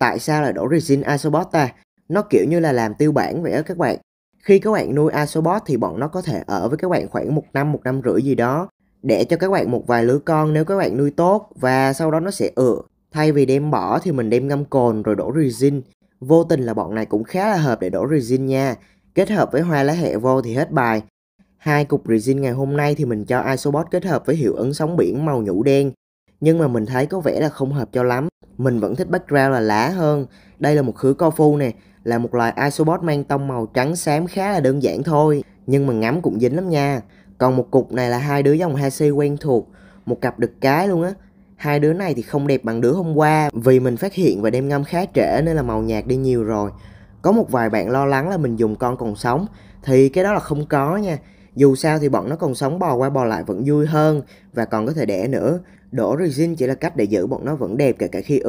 tại sao lại đổ resin isobot ta nó kiểu như là làm tiêu bản vậy á các bạn khi các bạn nuôi isobot thì bọn nó có thể ở với các bạn khoảng một năm một năm rưỡi gì đó để cho các bạn một vài lứa con nếu các bạn nuôi tốt và sau đó nó sẽ ựa ừ. thay vì đem bỏ thì mình đem ngâm cồn rồi đổ resin vô tình là bọn này cũng khá là hợp để đổ resin nha kết hợp với hoa lá hẹ vô thì hết bài hai cục resin ngày hôm nay thì mình cho isobot kết hợp với hiệu ứng sóng biển màu nhũ đen nhưng mà mình thấy có vẻ là không hợp cho lắm. Mình vẫn thích background là lá hơn. Đây là một khứa co phu nè, là một loài isobot mang tông màu trắng xám khá là đơn giản thôi, nhưng mà ngắm cũng dính lắm nha. Còn một cục này là hai đứa dòng Hasi quen thuộc, một cặp đực cái luôn á. Hai đứa này thì không đẹp bằng đứa hôm qua vì mình phát hiện và đem ngâm khá trễ nên là màu nhạt đi nhiều rồi. Có một vài bạn lo lắng là mình dùng con còn sống thì cái đó là không có nha dù sao thì bọn nó còn sống bò qua bò lại vẫn vui hơn và còn có thể đẻ nữa. Đổ resin chỉ là cách để giữ bọn nó vẫn đẹp kể cả khi ươm.